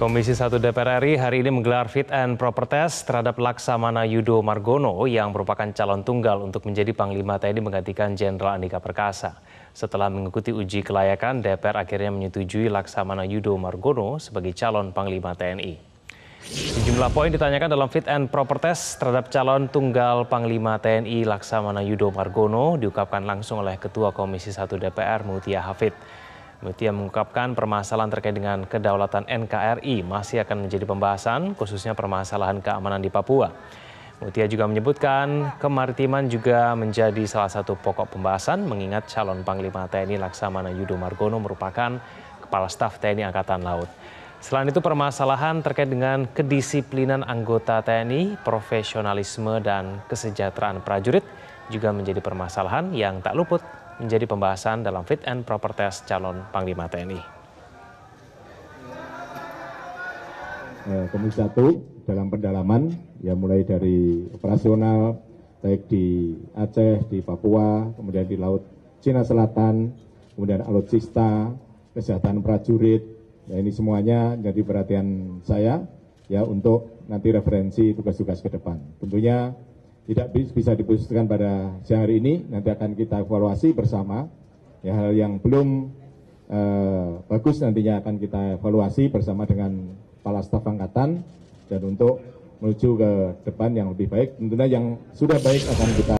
Komisi 1 DPR RI hari ini menggelar fit and proper test terhadap Laksamana Yudo Margono yang merupakan calon tunggal untuk menjadi Panglima TNI menggantikan Jenderal Andika Perkasa. Setelah mengikuti uji kelayakan, DPR akhirnya menyetujui Laksamana Yudo Margono sebagai calon Panglima TNI. Sejumlah poin ditanyakan dalam fit and proper test terhadap calon tunggal Panglima TNI Laksamana Yudo Margono diungkapkan langsung oleh Ketua Komisi 1 DPR Mutia Hafid. Mutia mengungkapkan permasalahan terkait dengan kedaulatan NKRI masih akan menjadi pembahasan, khususnya permasalahan keamanan di Papua. Mutia juga menyebutkan kemaritiman juga menjadi salah satu pokok pembahasan mengingat calon Panglima TNI Laksamana Yudo Margono merupakan Kepala Staf TNI Angkatan Laut. Selain itu permasalahan terkait dengan kedisiplinan anggota TNI, profesionalisme dan kesejahteraan prajurit juga menjadi permasalahan yang tak luput menjadi pembahasan dalam fit and proper test calon Panglima TNI. Ya, Komisi satu dalam pendalaman ya mulai dari operasional baik di Aceh, di Papua, kemudian di Laut Cina Selatan, kemudian alutsista, kesehatan prajurit. Ya, ini semuanya jadi perhatian saya ya untuk nanti referensi tugas-tugas ke depan. Tentunya tidak bisa diputuskan pada siang hari ini, nanti akan kita evaluasi bersama. Ya, hal yang belum eh, bagus nantinya akan kita evaluasi bersama dengan Kepala Staf Angkatan dan untuk menuju ke depan yang lebih baik, tentunya yang sudah baik akan kita